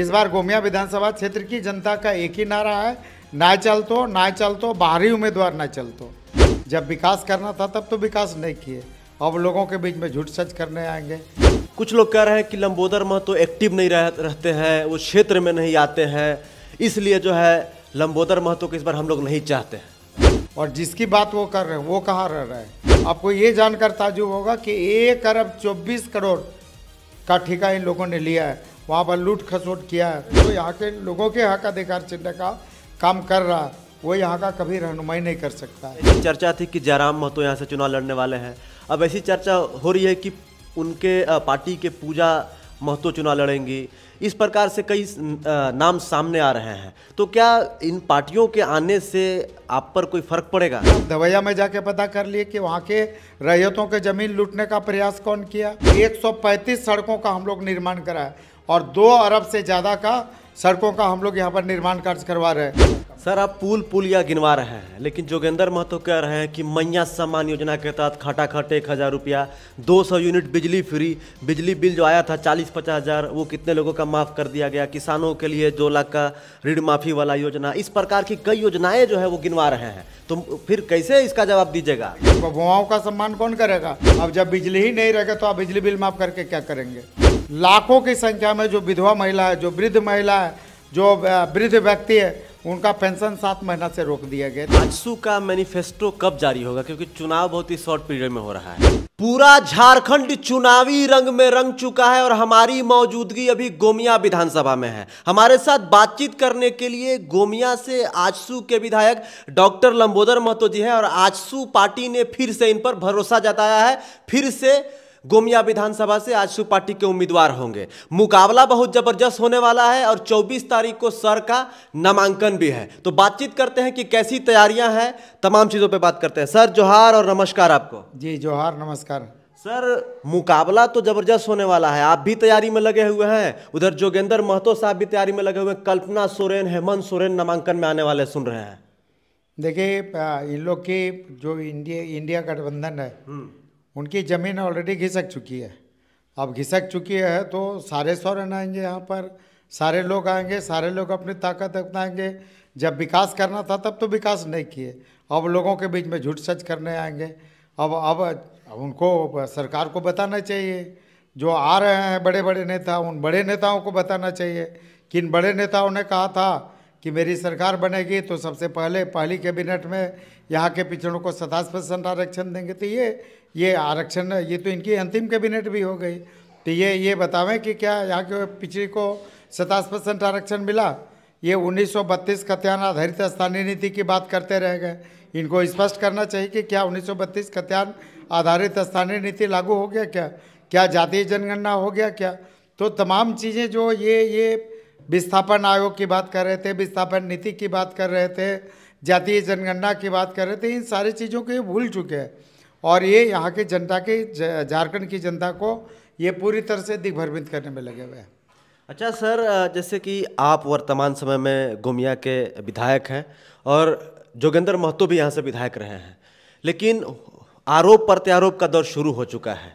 इस बार गोमिया विधानसभा क्षेत्र की जनता का एक ही नारा है ना चल तो ना चल तो बाहरी उम्मीदवार ना चल तो जब विकास करना था तब तो विकास नहीं किए अब लोगों के बीच में झूठ सच करने आएंगे कुछ लोग कह रहे हैं कि लंबोदर में तो एक्टिव नहीं रह, रहते हैं वो क्षेत्र में नहीं आते हैं इसलिए जो है लंबोदर महतो को इस बार हम लोग नहीं चाहते हैं और जिसकी बात वो कर रहे हैं वो कहाँ रह रहे हैं आपको ये जानकर ताजुब होगा कि एक अरब चौबीस करोड़ का ठीका इन लोगों ने लिया है वहाँ पर लूट खसोट किया है तो यहाँ के लोगों के यहाँ का अधिकार चिन्ह का काम कर रहा है वो यहाँ का कभी रहनुमाई नहीं कर सकता है चर्चा थी कि जयराम महतो यहाँ से चुनाव लड़ने वाले हैं अब ऐसी चर्चा हो रही है कि उनके पार्टी के पूजा महतो चुनाव लड़ेंगी इस प्रकार से कई नाम सामने आ रहे हैं तो क्या इन पार्टियों के आने से आप पर कोई फर्क पड़ेगा दवैया में जाके पता कर लिए कि वहाँ के रैयतों के जमीन लूटने का प्रयास कौन किया 135 सड़कों का हम लोग निर्माण कराए और दो अरब से ज़्यादा का सड़कों का हम लोग यहाँ पर निर्माण कार्य करवा रहे हैं सर आप पुल पुलिया गिनवा रहे हैं लेकिन जोगेंद्र महतो कह रहे हैं कि मैया सम्मान योजना के तहत खटाखट एक हज़ार रुपया दो सौ यूनिट बिजली फ्री बिजली बिल जो आया था चालीस पचास हज़ार वो कितने लोगों का माफ़ कर दिया गया किसानों के लिए दो लाख का ऋण माफ़ी वाला योजना इस प्रकार की कई योजनाएं जो है वो गिनवा रहे हैं तो फिर कैसे इसका जवाब दीजिएगा उपभोवाओं का सम्मान कौन करेगा अब जब बिजली ही नहीं रहेगा तो आप बिजली बिल माफ़ करके क्या करेंगे लाखों की संख्या में जो विधवा महिला है जो वृद्ध महिला है जो वृद्ध व्यक्ति है उनका पेंशन सात महीना से रोक दिया गया आजसू का मैनिफेस्टो कब जारी होगा क्योंकि चुनाव बहुत ही शॉर्ट पीरियड में हो रहा है पूरा झारखंड चुनावी रंग में रंग चुका है और हमारी मौजूदगी अभी गोमिया विधानसभा में है हमारे साथ बातचीत करने के लिए गोमिया से आजसू के विधायक डॉक्टर लंबोदर महतो जी हैं और आजसू पार्टी ने फिर से इन पर भरोसा जताया है फिर से गोमिया विधानसभा से आजसू पार्टी के उम्मीदवार होंगे मुकाबला बहुत जबरदस्त होने वाला है और 24 तारीख को सर का नामांकन भी है तो बातचीत करते हैं कि कैसी तैयारियां हैं तमाम चीज़ों पे बात करते हैं सर जोहार और नमस्कार आपको जी जोहार नमस्कार सर मुकाबला तो जबरदस्त होने वाला है आप भी तैयारी में लगे हुए हैं उधर जोगेंद्र महतो साहब भी तैयारी में लगे हुए हैं कल्पना सोरेन हेमंत सोरेन नामांकन में आने वाले सुन रहे हैं देखिए इन लोग की जो इंडिया इंडिया गठबंधन है हम्म। उनकी ज़मीन ऑलरेडी घिसक चुकी है अब घिसक चुकी है तो सारे सौरन आएंगे यहाँ पर सारे लोग आएंगे सारे लोग अपनी ताकत अपनाएंगे जब विकास करना था तब तो विकास नहीं किए अब लोगों के बीच में झूठ सच करने आएंगे अब अब उनको सरकार को बताना चाहिए जो आ रहे हैं बड़े बड़े नेता उन बड़े नेताओं को बताना चाहिए किन बड़े नेताओं ने कहा था कि मेरी सरकार बनेगी तो सबसे पहले पहली कैबिनेट में यहाँ के पिछड़ों को सतास परसेंट आरक्षण देंगे तो ये ये आरक्षण ये तो इनकी अंतिम कैबिनेट भी हो गई तो ये ये बतावें कि क्या यहाँ के पिछड़ी को सतास परसेंट आरक्षण मिला ये 1932 खत्यान आधारित स्थानीय नीति की बात करते रह गए इनको स्पष्ट करना चाहिए कि क्या बत्तीस कत्यान आधारित स्थानीय नीति लागू हो गया क्या क्या जातीय जनगणना हो गया क्या तो तमाम चीज़ें जो ये ये विस्थापन आयोग की बात कर रहे थे विस्थापन नीति की बात कर रहे थे जातीय जनगणना की बात कर रहे थे इन सारी चीज़ों को ये भूल चुके हैं और ये यहाँ के जनता के झारखंड की जनता को ये पूरी तरह से दिग्भ्रमित करने में लगे हुए हैं अच्छा सर जैसे कि आप वर्तमान समय में गुमिया के विधायक हैं और जोगेंद्र महतो भी यहाँ से विधायक रहे हैं लेकिन आरोप प्रत्यारोप का दौर शुरू हो चुका है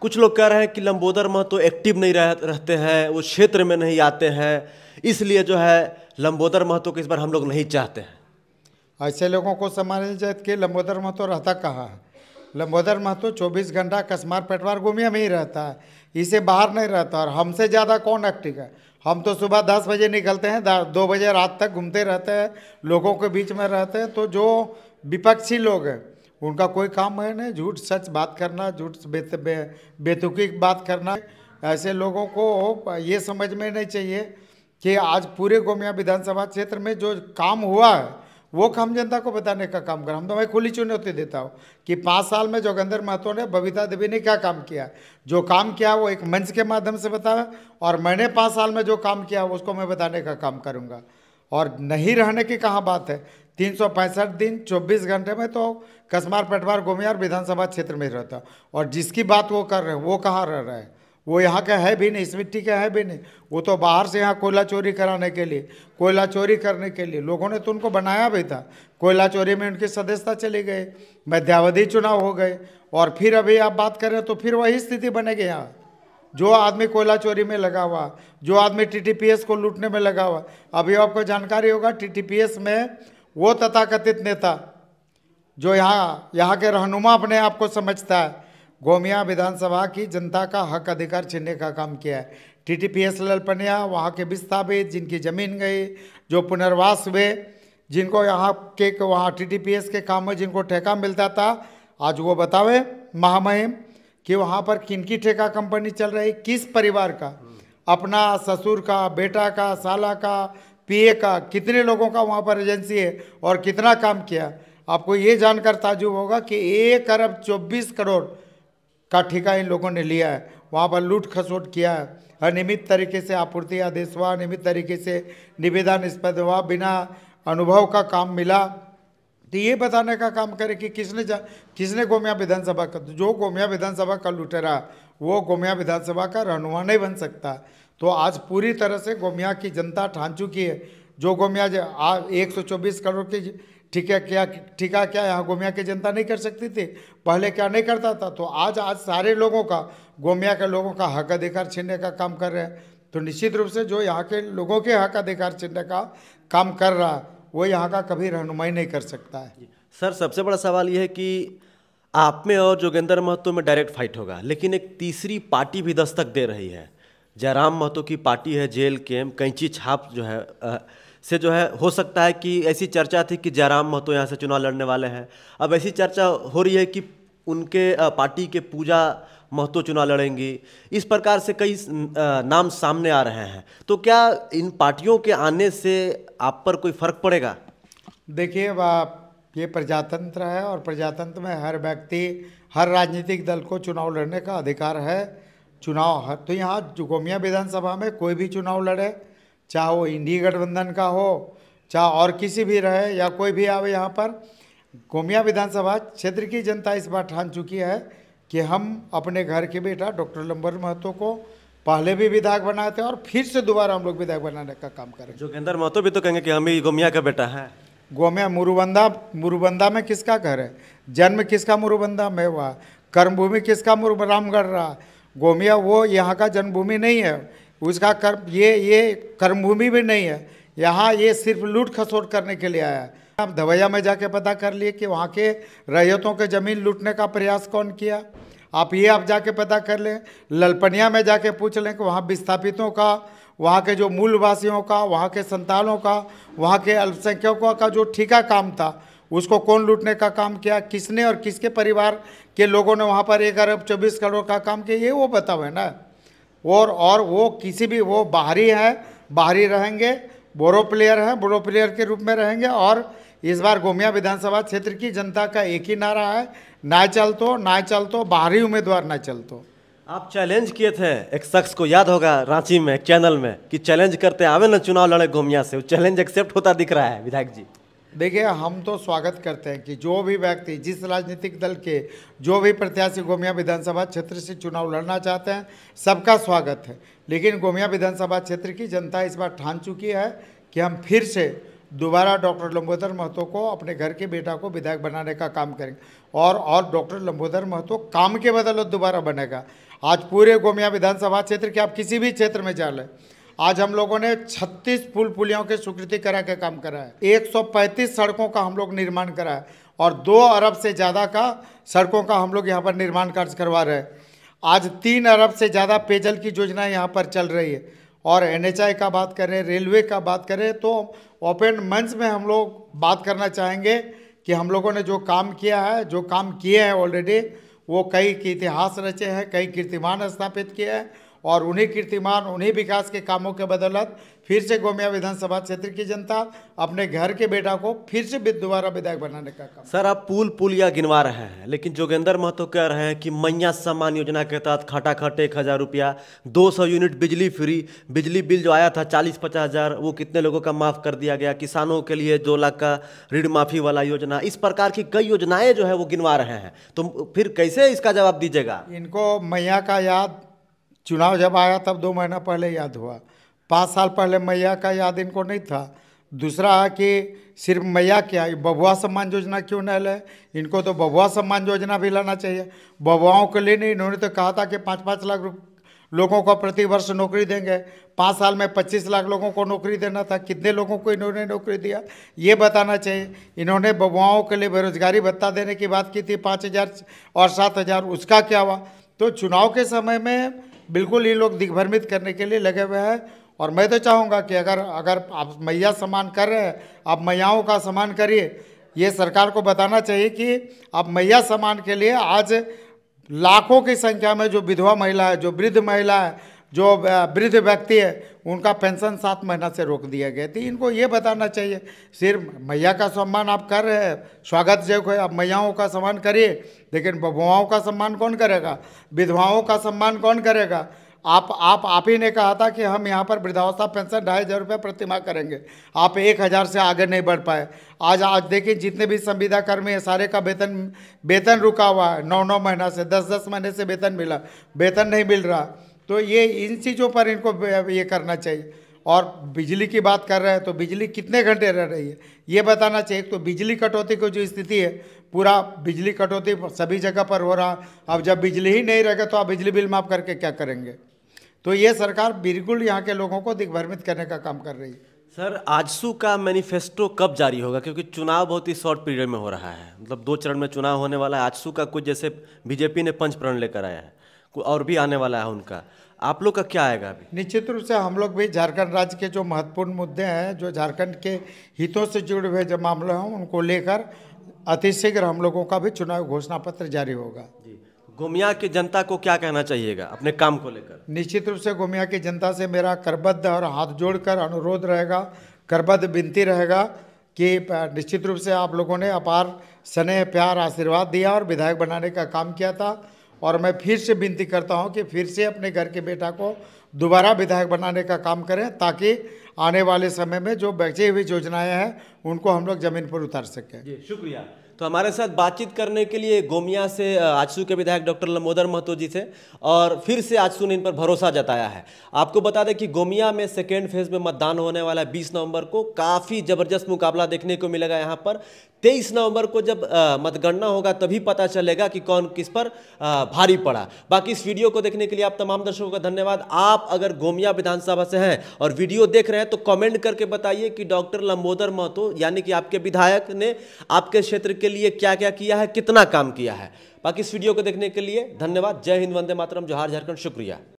कुछ लोग कह रहे हैं कि लंबोदर महतो एक्टिव नहीं रह, रहते हैं वो क्षेत्र में नहीं आते हैं इसलिए जो है लंबोदर महतो को इस बार हम लोग नहीं चाहते हैं ऐसे लोगों को नहीं जाए कि लंबोदर महतो रहता कहाँ है लंबोदर महतो 24 घंटा कसमार पेटवार गोमिया में ही रहता है इसे बाहर नहीं रहता और हमसे ज़्यादा कौन एक्टिव है हम तो सुबह दस बजे निकलते हैं दो बजे रात तक घूमते रहते हैं लोगों के बीच में रहते हैं तो जो विपक्षी लोग हैं उनका कोई काम है नहीं झूठ सच बात करना झूठ बेत, बे, बेतुकी बात करना ऐसे लोगों को ये समझ में नहीं चाहिए कि आज पूरे गोमिया विधानसभा क्षेत्र में जो काम हुआ है वो काम जनता को बताने का काम कर हम तो मैं खुली चुनौती देता हूँ कि पाँच साल में जोगेंद्र महतो ने बबीता देवी ने क्या काम किया जो काम किया वो एक मंच के माध्यम से बताया और मैंने पाँच साल में जो काम किया उसको मैं बताने का काम करूँगा और नहीं रहने की कहाँ बात है तीन सौ पैंसठ दिन चौबीस घंटे में तो कसमार पटवार गोमियार विधानसभा क्षेत्र में ही रहता और जिसकी बात वो कर रहे हैं वो कहाँ रह रहे हैं वो यहाँ के है भी नहीं इस मिट्टी के है भी नहीं वो तो बाहर से यहाँ कोयला चोरी कराने के लिए कोयला चोरी करने के लिए लोगों ने तो उनको बनाया भी था कोयला चोरी में उनकी सदस्यता चली गई मध्यावधि चुनाव हो गए और फिर अभी आप बात करें तो फिर वही स्थिति बनेगी यहाँ जो आदमी कोयला चोरी में लगा हुआ जो आदमी टीटीपीएस को लूटने में लगा हुआ अभी आपको जानकारी होगा टीटीपीएस में वो तथाकथित नेता जो यहाँ यहाँ के रहनुमा अपने आप को समझता है गोमिया विधानसभा की जनता का हक अधिकार छीनने का काम किया है टीटीपीएस ललपनिया वहाँ के विस्थापित जिनकी ज़मीन गई जो पुनर्वास हुए जिनको यहाँ के वहाँ एस के काम में जिनको ठेका मिलता था आज वो बतावे महामहिम कि वहाँ पर किनकी ठेका कंपनी चल रही किस परिवार का अपना ससुर का बेटा का साला का पीए का कितने लोगों का वहाँ पर एजेंसी है और कितना काम किया आपको ये जानकर ताजुब होगा कि एक अरब चौबीस करोड़ का ठेका इन लोगों ने लिया है वहाँ पर लूट खसोट किया है अनियमित तरीके से आपूर्ति आदेश हुआ अनियमित तरीके से निवेदन निष्पद हुआ बिना अनुभव का काम मिला तो ये बताने का काम करे कि किसने जा किसने गोमिया विधानसभा का जो गोमिया विधानसभा का लुटेरा वो गोमिया विधानसभा का रहनुमा नहीं बन सकता तो आज पूरी तरह से गोमिया की जनता ठान चुकी है जो गोमिया एक सौ चौबीस करोड़ की ठीका क्या ठीका क्या यहाँ गोमिया की जनता नहीं कर सकती थी पहले क्या नहीं करता था तो आज आज सारे लोगों का गोमिया के लोगों का हक अधिकार छीनने का काम कर रहे हैं तो निश्चित रूप से जो यहाँ के लोगों के हक अधिकार छीनने का काम कर रहा है वो यहाँ का कभी रहनुमाई नहीं कर सकता है सर सबसे बड़ा सवाल यह है कि आप में और जोगेंद्र महतो में डायरेक्ट फाइट होगा लेकिन एक तीसरी पार्टी भी दस्तक दे रही है जयराम महतो की पार्टी है जेल केम कैंची छाप जो है आ, से जो है हो सकता है कि ऐसी चर्चा थी कि जयराम महतो यहाँ से चुनाव लड़ने वाले हैं अब ऐसी चर्चा हो रही है कि उनके पार्टी के पूजा महत्व चुनाव लड़ेंगी इस प्रकार से कई नाम सामने आ रहे हैं तो क्या इन पार्टियों के आने से आप पर कोई फर्क पड़ेगा देखिए ये प्रजातंत्र है और प्रजातंत्र में हर व्यक्ति हर राजनीतिक दल को चुनाव लड़ने का अधिकार है चुनाव हर तो यहाँ जुगोमिया विधानसभा में कोई भी चुनाव लड़े चाहे वो इंडी गठबंधन का हो चाहे और किसी भी रहे या कोई भी आवे यहाँ पर गोमिया विधानसभा क्षेत्र की जनता इस बार ठान चुकी है कि हम अपने घर के बेटा डॉक्टर लंबर महतो को पहले भी विधायक बनाए थे और फिर से दोबारा हम लोग विधायक बनाने का काम करें जोगेंद्र महतो भी तो कहेंगे कि हम ही गोमिया का बेटा है गोमिया मुरुबंदा मुरुबंदा में किसका घर है जन्म किसका मुरुबंदा में हुआ कर्मभूमि किसका मुरु रामगढ़ रहा गोमिया वो यहाँ का जन्मभूमि नहीं है उसका कर्म ये ये कर्मभूमि भी नहीं है यहाँ ये सिर्फ लूट खसोट करने के लिए आया है आप दवैया में जाके पता कर लिए कि वहाँ के रैयतों के ज़मीन लूटने का प्रयास कौन किया आप ये आप जाके पता कर लें ललपनिया में जाके पूछ लें कि वहाँ विस्थापितों का वहाँ के जो मूलवासियों का वहाँ के संतानों का वहाँ के अल्पसंख्यकों का जो ठीका काम था उसको कौन लूटने का काम किया किसने और किसके परिवार के लोगों ने वहाँ पर एक अरब चौबीस करोड़ का काम किया ये वो बताओ है ना और और वो किसी भी वो बाहरी है बाहरी रहेंगे बोरो प्लेयर हैं बोरो प्लेयर के रूप में रहेंगे और इस बार गोमिया विधानसभा क्षेत्र की जनता का एक ही नारा है ना चल तो ना चल तो बाहरी उम्मीदवार ना तो आप चैलेंज किए थे एक शख्स को याद होगा रांची में चैनल में कि चैलेंज करते आवे ना चुनाव लड़े गोमिया से वो चैलेंज एक्सेप्ट होता दिख रहा है विधायक जी देखिए हम तो स्वागत करते हैं कि जो भी व्यक्ति जिस राजनीतिक दल के जो भी प्रत्याशी गोमिया विधानसभा क्षेत्र से चुनाव लड़ना चाहते हैं सबका स्वागत है लेकिन गोमिया विधानसभा क्षेत्र की जनता इस बार ठान चुकी है कि हम फिर से दोबारा डॉक्टर लंबोदर महतो को अपने घर के बेटा को विधायक बनाने का काम करेंगे और और डॉक्टर लंबोदर महतो काम के बदौलत दोबारा बनेगा आज पूरे गोमिया विधानसभा क्षेत्र के आप किसी भी क्षेत्र में जा लें आज हम लोगों ने 36 पुल पुलियों के स्वीकृति करा के काम करा है 135 सड़कों का हम लोग निर्माण करा है और दो अरब से ज़्यादा का सड़कों का हम लोग यहाँ पर निर्माण कार्य करवा रहे हैं आज तीन अरब से ज़्यादा पेयजल की योजना यहाँ पर चल रही है और एनएचआई का बात करें रेलवे का बात करें तो ओपन मंच में हम लोग बात करना चाहेंगे कि हम लोगों ने जो काम किया है जो काम किए हैं ऑलरेडी वो कई के इतिहास रचे हैं कई कीर्तिमान स्थापित किए हैं और उन्हीं कीर्तिमान उन्हीं विकास के कामों के बदौलत फिर से गोमिया विधानसभा क्षेत्र की जनता अपने घर के बेटा को फिर से दोबारा विधायक बनाने का काम सर आप पुल पुल या गिनवा रहे हैं लेकिन जोगेंद्र महतो कह रहे हैं कि मैया सम्मान योजना के तहत खटाखट एक हज़ार रुपया दो सौ यूनिट बिजली फ्री बिजली बिल जो आया था चालीस पचास हज़ार वो कितने लोगों का माफ़ कर दिया गया किसानों के लिए दो लाख का ऋण माफ़ी वाला योजना इस प्रकार की कई योजनाएं जो है वो गिनवा रहे हैं तो फिर कैसे इसका जवाब दीजिएगा इनको मैया का याद चुनाव जब आया तब दो महीना पहले याद हुआ पाँच साल पहले मैया का याद इनको नहीं था दूसरा है कि सिर्फ मैया क्या बबुआ सम्मान योजना क्यों नहीं लाए इनको तो बबुआ सम्मान योजना भी लाना चाहिए बबुआओं के लिए नहीं इन्होंने तो कहा था कि पाँच पाँच लाख लोगों को प्रतिवर्ष नौकरी देंगे पाँच साल में पच्चीस लाख लोगों को नौकरी देना था कितने लोगों को इन्होंने नौकरी दिया ये बताना चाहिए इन्होंने बबुआओं के लिए बेरोजगारी भत्ता देने की बात की थी पाँच हज़ार और सात हज़ार उसका क्या हुआ तो चुनाव के समय में बिल्कुल ये लोग दिग्भ्रमित करने के लिए लगे हुए हैं और मैं तो चाहूँगा कि अगर अगर आप मैया सम्मान कर रहे हैं आप मैयाओं का सम्मान करिए ये सरकार को बताना चाहिए कि आप मैया सम्मान के लिए आज लाखों की संख्या में जो विधवा महिला है जो वृद्ध महिला है जो वृद्ध व्यक्ति है उनका पेंशन सात महीना से रोक दिया गया थी तो इनको ये बताना चाहिए सिर्फ मैया का सम्मान आप कर रहे हैं स्वागत जय को आप मैयाओं का सम्मान करिए लेकिन बबुआओं का सम्मान कौन करेगा विधवाओं का सम्मान कौन करेगा आप आप आप ही ने कहा था कि हम यहाँ पर वृद्धावस्था पेंशन ढाई हज़ार रुपये प्रतिमा करेंगे आप एक हज़ार से आगे नहीं बढ़ पाए आज आज देखिए जितने भी संविदा कर्मी हैं सारे का वेतन वेतन रुका हुआ है नौ नौ महीना से दस दस महीने से वेतन मिला वेतन नहीं मिल रहा तो ये इन चीज़ों पर इनको ये करना चाहिए और बिजली की बात कर रहे हैं तो बिजली कितने घंटे रह रही है ये बताना चाहिए तो बिजली कटौती की जो स्थिति है पूरा बिजली कटौती सभी जगह पर हो रहा अब जब बिजली ही नहीं रहेगा तो आप बिजली बिल माफ़ करके क्या करेंगे तो ये सरकार बिल्कुल यहाँ के लोगों को दिग्भ्रमित करने का काम कर रही है सर आजसू का मैनिफेस्टो कब जारी होगा क्योंकि चुनाव बहुत ही शॉर्ट पीरियड में हो रहा है मतलब दो चरण में चुनाव होने वाला है आजसू का कुछ जैसे बीजेपी ने पंच प्रण लेकर आया है और भी आने वाला है उनका आप लोग का क्या आएगा अभी निश्चित रूप से हम लोग भी झारखंड राज्य के जो महत्वपूर्ण मुद्दे हैं जो झारखंड के हितों से जुड़े हुए जो मामले हैं उनको लेकर अतिशीघ्र हम लोगों का भी चुनाव घोषणा पत्र जारी होगा जी गोमिया की जनता को क्या कहना चाहिएगा अपने काम को लेकर निश्चित रूप से गोमिया की जनता से मेरा करबद्ध और हाथ जोड़कर अनुरोध रहेगा करबद्ध विनती रहेगा कि निश्चित रूप से आप लोगों ने अपार स्नेह प्यार आशीर्वाद दिया और विधायक बनाने का काम किया था और मैं फिर से विनती करता हूं कि फिर से अपने घर के बेटा को दोबारा विधायक बनाने का काम करें ताकि आने वाले समय में जो बचे हुई योजनाएं हैं उनको हम लोग ज़मीन पर उतार सकें जी शुक्रिया तो हमारे साथ बातचीत करने के लिए गोमिया से आजसू के विधायक डॉक्टर लमोदर महतो जी थे और फिर से आजसू ने इन पर भरोसा जताया है आपको बता दें कि गोमिया में सेकेंड फेज में मतदान होने वाला है बीस नवंबर को काफ़ी ज़बरदस्त मुकाबला देखने को मिलेगा यहाँ पर तेईस नवंबर को जब मतगणना होगा तभी पता चलेगा कि कौन किस पर भारी पड़ा बाकी इस वीडियो को देखने के लिए आप तमाम दर्शकों का धन्यवाद आप अगर गोमिया विधानसभा से हैं और वीडियो देख रहे हैं तो कमेंट करके बताइए कि डॉक्टर लंबोदर महतो यानी कि आपके विधायक ने आपके क्षेत्र के के लिए क्या क्या किया है कितना काम किया है बाकी इस वीडियो को देखने के लिए धन्यवाद जय हिंद वंदे मातरम जोहार झारखंड शुक्रिया